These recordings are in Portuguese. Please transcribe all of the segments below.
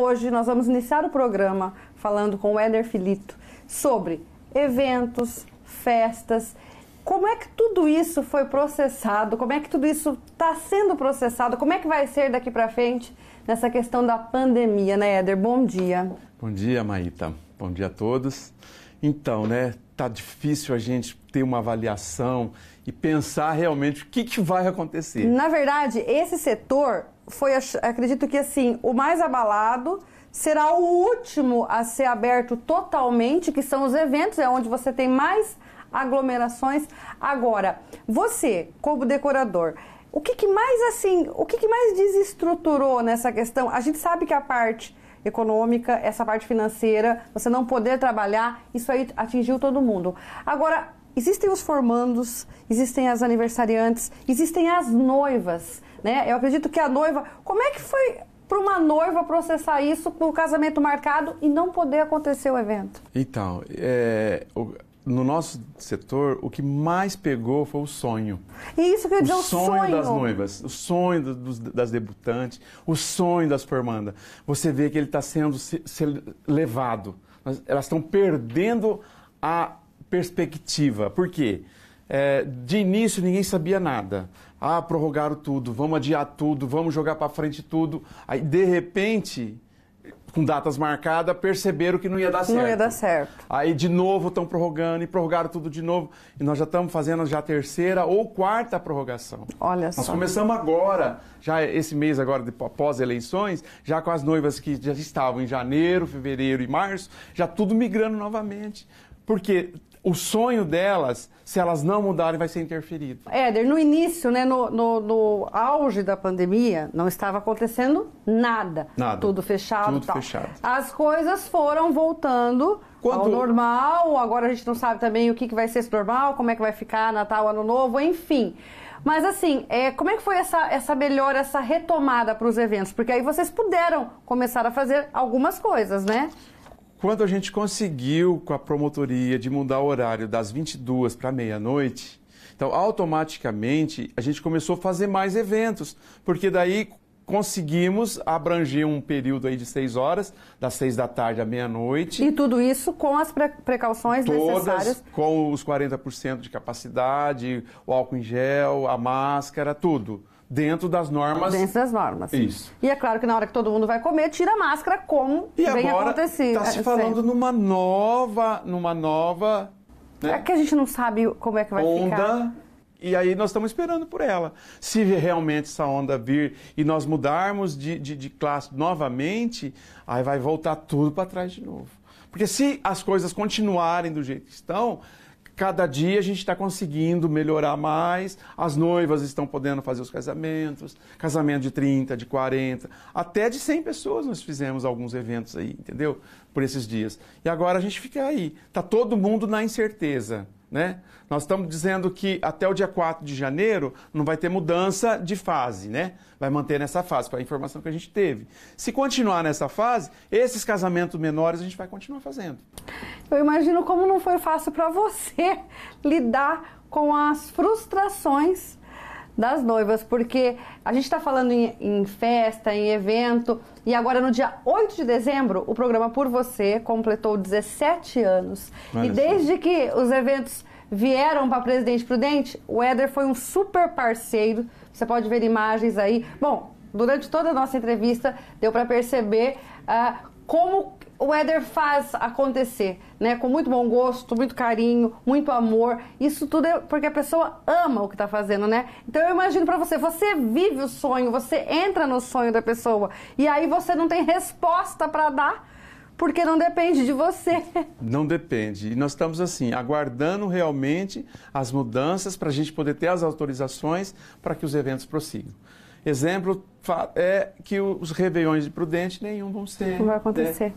Hoje nós vamos iniciar o programa falando com o Éder Filito sobre eventos, festas, como é que tudo isso foi processado, como é que tudo isso está sendo processado, como é que vai ser daqui para frente nessa questão da pandemia, né, Éder? Bom dia. Bom dia, Maíta. Bom dia a todos. Então, né, tá difícil a gente ter uma avaliação e pensar realmente o que, que vai acontecer. Na verdade, esse setor foi, acredito que assim, o mais abalado será o último a ser aberto totalmente, que são os eventos, é onde você tem mais aglomerações. Agora, você, como decorador, o que, que mais assim, o que, que mais desestruturou nessa questão? A gente sabe que a parte econômica, essa parte financeira, você não poder trabalhar, isso aí atingiu todo mundo. Agora, existem os formandos, existem as aniversariantes, existem as noivas, né? Eu acredito que a noiva, como é que foi para uma noiva processar isso com o casamento marcado e não poder acontecer o evento? Então, é, o, no nosso setor, o que mais pegou foi o sonho. E isso que eu o o sonho das noivas, o sonho do, das debutantes, o sonho das formandas. Você vê que ele está sendo se, se levado. Elas estão perdendo a perspectiva. Por quê? É, de início ninguém sabia nada. Ah, prorrogaram tudo, vamos adiar tudo, vamos jogar para frente tudo. Aí, de repente, com datas marcadas, perceberam que não ia dar certo. Não ia dar certo. Aí, de novo, estão prorrogando e prorrogaram tudo de novo. E nós já estamos fazendo já a terceira ou quarta prorrogação. Olha só. Nós começamos agora, já esse mês agora, após eleições, já com as noivas que já estavam em janeiro, fevereiro e março, já tudo migrando novamente. Porque o sonho delas, se elas não mudarem, vai ser interferido. Éder, no início, né, no, no, no auge da pandemia, não estava acontecendo nada. Nada. Tudo fechado. Tudo tal. fechado. As coisas foram voltando Quando... ao normal. Agora a gente não sabe também o que, que vai ser esse normal, como é que vai ficar Natal, Ano Novo, enfim. Mas assim, é, como é que foi essa, essa melhora, essa retomada para os eventos? Porque aí vocês puderam começar a fazer algumas coisas, né? Quando a gente conseguiu com a promotoria de mudar o horário das 22 para meia-noite, então automaticamente a gente começou a fazer mais eventos, porque daí conseguimos abranger um período aí de seis horas, das seis da tarde à meia-noite. E tudo isso com as precauções todas necessárias? com os 40% de capacidade, o álcool em gel, a máscara, tudo dentro das normas. Dentro das normas. Isso. E é claro que na hora que todo mundo vai comer, tira a máscara, como e vem agora acontecido. Está se é, falando sempre. numa nova. numa nova. Né? É que a gente não sabe como é que vai onda, ficar. E aí nós estamos esperando por ela. Se realmente essa onda vir e nós mudarmos de, de, de classe novamente, aí vai voltar tudo para trás de novo. Porque se as coisas continuarem do jeito que estão, cada dia a gente está conseguindo melhorar mais, as noivas estão podendo fazer os casamentos, casamento de 30, de 40, até de 100 pessoas nós fizemos alguns eventos aí, entendeu? Por esses dias. E agora a gente fica aí, tá todo mundo na incerteza. Né? Nós estamos dizendo que até o dia 4 de janeiro não vai ter mudança de fase, né? Vai manter nessa fase, foi a informação que a gente teve. Se continuar nessa fase, esses casamentos menores a gente vai continuar fazendo. Eu imagino como não foi fácil para você lidar com as frustrações das noivas, porque a gente está falando em, em, festa, em evento, e agora no dia 8 de dezembro, o programa Por Você completou 17 anos. Olha e desde só. que os eventos vieram para Presidente Prudente, o Éder foi um super parceiro. Você pode ver imagens aí. Bom, durante toda a nossa entrevista, deu para perceber uh, como o Éder faz acontecer, né? Com muito bom gosto, muito carinho, muito amor. Isso tudo é porque a pessoa ama o que está fazendo, né? Então eu imagino para você, você vive o sonho, você entra no sonho da pessoa e aí você não tem resposta para dar porque não depende de você. Não depende. E nós estamos assim, aguardando realmente as mudanças para a gente poder ter as autorizações para que os eventos prossigam. Exemplo é que os reveiões de Prudente nenhum vão ser. Não vai acontecer. Né?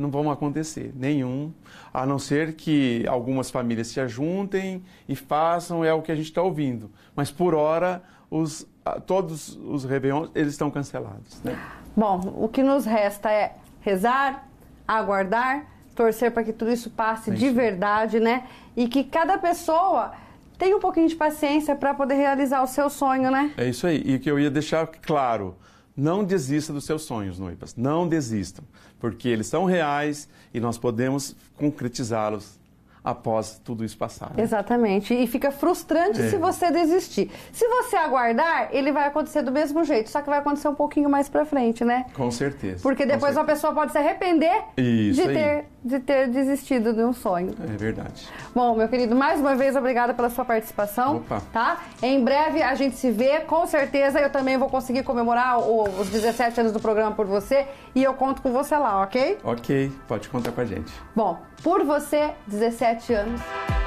não vão acontecer, nenhum, a não ser que algumas famílias se ajuntem e façam, é o que a gente está ouvindo. Mas por hora, os, todos os Réveillons, eles estão cancelados. Né? Bom, o que nos resta é rezar, aguardar, torcer para que tudo isso passe é de verdade, né? E que cada pessoa tenha um pouquinho de paciência para poder realizar o seu sonho, né? É isso aí. E o que eu ia deixar claro, não desista dos seus sonhos, noivas. Não desistam, porque eles são reais e nós podemos concretizá-los após tudo isso passar. Né? Exatamente. E fica frustrante é. se você desistir. Se você aguardar, ele vai acontecer do mesmo jeito, só que vai acontecer um pouquinho mais para frente, né? Com certeza. Porque depois certeza. uma pessoa pode se arrepender de ter de ter desistido de um sonho. É verdade. Bom, meu querido, mais uma vez obrigada pela sua participação, Opa. tá? Em breve a gente se vê, com certeza eu também vou conseguir comemorar os 17 anos do programa por você e eu conto com você lá, OK? OK, pode contar com a gente. Bom, por você 17 17 anos.